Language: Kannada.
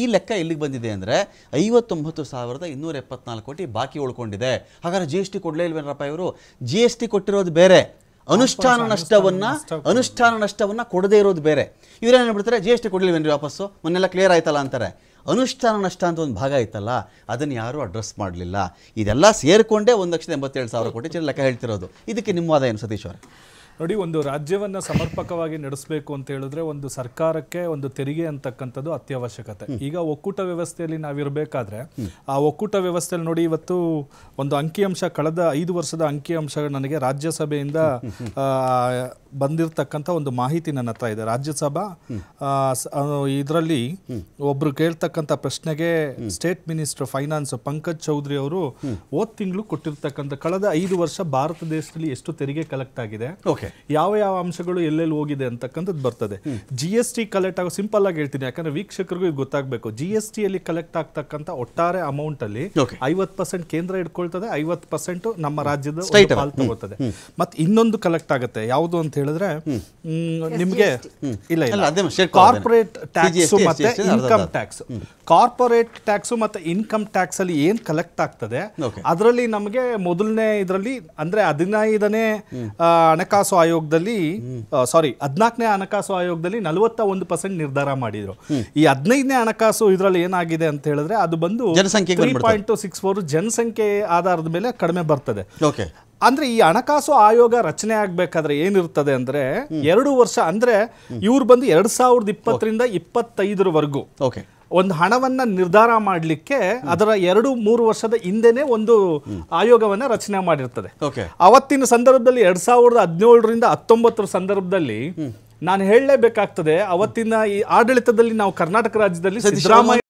ಈ ಲೆಕ್ಕ ಎಲ್ಲಿಗೆ ಬಂದಿದೆ ಅಂದ್ರೆ ಐವತ್ತೊಂಬತ್ತು ಸಾವಿರದ ಇನ್ನೂರ ಎಪ್ಪತ್ನಾಲ್ಕು ಕೋಟಿ ಬಾಕಿ ಉಳ್ಕೊಂಡಿದೆ ಹಾಗಾದ್ರೆ ಜಿ ಎಸ್ ಟಿ ಕೊಡಲೇ ಇಲ್ವೇನಪ್ಪ ಇವರು ಜಿ ಎಸ್ ಟಿ ಕೊಟ್ಟಿರೋದು ಬೇರೆ ಅನುಷ್ಠಾನ ನಷ್ಟವನ್ನ ಅನುಷ್ಠಾನ ನಷ್ಟವನ್ನ ಕೊಡದೇ ಇರೋದು ಬೇರೆ ಇವರೇನು ಬಿಡ್ತಾರೆ ಜಿ ಎಸ್ ಟಿ ಕೊಡಲಿಲ್ವೇನ್ರಿ ವಾಪಸ್ಸು ಮೊನ್ನೆಲ್ಲ ಕ್ಲಿಯರ್ ಆಯ್ತಲ್ಲ ಅಂತಾರೆ ಅನುಷ್ಠಾನ ನಷ್ಟ ಅಂತ ಒಂದು ಭಾಗ ಐತಲ್ಲ ಅದನ್ನ ಯಾರು ಅಡ್ರೆಸ್ ಮಾಡಲಿಲ್ಲ ಇದೆಲ್ಲ ಸೇರಿಕೊಂಡೇ ಒಂದ್ ಲಕ್ಷದ ಎಂಬತ್ತೇಳು ಸಾವಿರ ಕೋಟಿ ಲೆಕ್ಕ ಹೇಳ್ತಿರೋದು ಇದಕ್ಕೆ ನಿಮ್ಮ ವಾದ ಏನು ಸತೀಶ್ ಅವರೇ ನೋಡಿ ಒಂದು ರಾಜ್ಯವನ್ನ ಸಮರ್ಪಕವಾಗಿ ನಡೆಸಬೇಕು ಅಂತ ಹೇಳಿದ್ರೆ ಒಂದು ಸರ್ಕಾರಕ್ಕೆ ಒಂದು ತೆರಿಗೆ ಅಂತಕ್ಕಂಥದ್ದು ಅತ್ಯವಶ್ಯಕತೆ ಈಗ ಒಕ್ಕೂಟ ವ್ಯವಸ್ಥೆಯಲ್ಲಿ ನಾವಿರಬೇಕಾದ್ರೆ ಆ ಒಕ್ಕೂಟ ವ್ಯವಸ್ಥೆಯಲ್ಲಿ ನೋಡಿ ಇವತ್ತು ಒಂದು ಅಂಕಿಅಂಶ ಕಳೆದ ಐದು ವರ್ಷದ ಅಂಕಿಅಂಶ ನನಗೆ ರಾಜ್ಯಸಭೆಯಿಂದ ಬಂದಿರತಕ್ಕಂಥ ಒಂದು ಮಾಹಿತಿ ನನ್ನ ಹತ್ರ ಇದೆ ರಾಜ್ಯಸಭಾ ಇದರಲ್ಲಿ ಒಬ್ರು ಕೇಳ್ತಕ್ಕಂಥ ಪ್ರಶ್ನೆಗೆ state minister finance Pankaj Chaudhary ಅವರು ಹೋದ್ ತಿಂಗಳು ಕೊಟ್ಟಿರ್ತಕ್ಕಂಥ ಕಳೆದ ಐದು ವರ್ಷ ಭಾರತ ದೇಶದಲ್ಲಿ ಎಷ್ಟು ತೆರಿಗೆ ಕಲೆಕ್ಟ್ ಆಗಿದೆ ಓಕೆ ಯಾವ ಯಾವ ಅಂಶಗಳು ಎಲ್ಲೆಲ್ಲಿ ಹೋಗಿದೆ ಅಂತಕ್ಕಂಥದ್ದು ಬರ್ತದೆ ಜಿ ಎಸ್ ಟಿ ಕಲೆಕ್ಟ್ ಆಗೋ ಸಿಂಪಲ್ ಆಗಿ ಹೇಳ್ತೀನಿ ಯಾಕಂದ್ರೆ ವೀಕ್ಷಕರಿಗೂ ಇದು ಗೊತ್ತಾಗಬೇಕು ಜಿ ಎಸ್ ಟಿಯಲ್ಲಿ ಕಲೆಕ್ಟ್ ಆಗ್ತಕ್ಕಂಥ ಒಟ್ಟಾರೆ ಅಮೌಂಟ್ ಅಲ್ಲಿ ಐವತ್ತು ಪರ್ಸೆಂಟ್ ಕೇಂದ್ರ ಇಟ್ಕೊಳ್ತದೆ ಐವತ್ತು ಪರ್ಸೆಂಟ್ ನಮ್ಮ ರಾಜ್ಯದ ಪಾಲ್ ತಗೋತದೆ ಮತ್ತೆ ಇನ್ನೊಂದು ಕಲೆಕ್ಟ್ ಆಗುತ್ತೆ ಯಾವುದು ಅಂತ ಹೇಳಿದ್ರೆ ನಿಮಗೆ ಇಲ್ಲ ಇಲ್ಲ ಕಾರ್ಪೊರೇಟ್ ಟ್ಯಾಕ್ಸ್ ಮತ್ತೆ ಇನ್ಕಮ್ ಟ್ಯಾಕ್ಸ್ ಕಾರ್ಪೊರೇಟ್ ಟ್ಯಾಕ್ಸ್ ಮತ್ತೆ ಇನ್ಕಮ್ ಟ್ಯಾಕ್ಸ್ ಅಲ್ಲಿ ಏನ್ ಕಲೆಕ್ಟ್ ಆಗ್ತದೆ ಅದರಲ್ಲಿ ನಮಗೆ ಮೊದಲನೇ ಇದರಲ್ಲಿ ಅಂದ್ರೆ ಹದಿನೈದನೇ ಹಣಕಾಸು ಆಯೋಗದಲ್ಲಿ ಸಾರಿ ಹದಿನಾಲ್ಕನೇ ಹಣಕಾಸು ಆಯೋಗದಲ್ಲಿ ನಲವತ್ತ ಒಂದು ಪರ್ಸೆಂಟ್ ನಿರ್ಧಾರ ಮಾಡಿದ್ರು ಈ ಹದಿನೈದನೇ ಹಣಕಾಸು ಇದರಲ್ಲಿ ಏನಾಗಿದೆ ಅಂತ ಹೇಳಿದ್ರೆ ಅದು ಬಂದು ಜನಸಂಖ್ಯೆ ಪಾಯಿಂಟ್ ಸಿಕ್ಸ್ ಫೋರ್ ಜನಸಂಖ್ಯೆ ಆಧಾರದ ಮೇಲೆ ಕಡಿಮೆ ಬರ್ತದೆ ಅಂದ್ರೆ ಈ ಹಣಕಾಸು ಆಯೋಗ ರಚನೆ ಆಗ್ಬೇಕಾದ್ರೆ ಏನಿರ್ತದೆ ಅಂದ್ರೆ ಎರಡು ವರ್ಷ ಅಂದ್ರೆ ಇವ್ರು ಬಂದು ಎರಡ್ ಸಾವಿರದ ಇಪ್ಪತ್ತರಿಂದ ಇಪ್ಪತ್ತೈದರವರೆಗೂ ಒಂದು ಹಣವನ್ನು ನಿರ್ಧಾರ ಮಾಡಲಿಕ್ಕೆ ಅದರ ಎರಡು ಮೂರು ವರ್ಷದ ಹಿಂದೆನೆ ಒಂದು ಆಯೋಗವನ್ನ ರಚನೆ ಮಾಡಿರ್ತದೆ ಅವತ್ತಿನ ಸಂದರ್ಭದಲ್ಲಿ ಎರಡ್ ಸಾವಿರದ ಹದಿನೇಳರಿಂದ ಹತ್ತೊಂಬತ್ತರ ಸಂದರ್ಭದಲ್ಲಿ ನಾನು ಹೇಳಲೇಬೇಕಾಗ್ತದೆ ಅವತ್ತಿನ ಈ ಆಡಳಿತದಲ್ಲಿ ನಾವು ಕರ್ನಾಟಕ ರಾಜ್ಯದಲ್ಲಿ ಸಿದ್ದರಾಮಯ್ಯ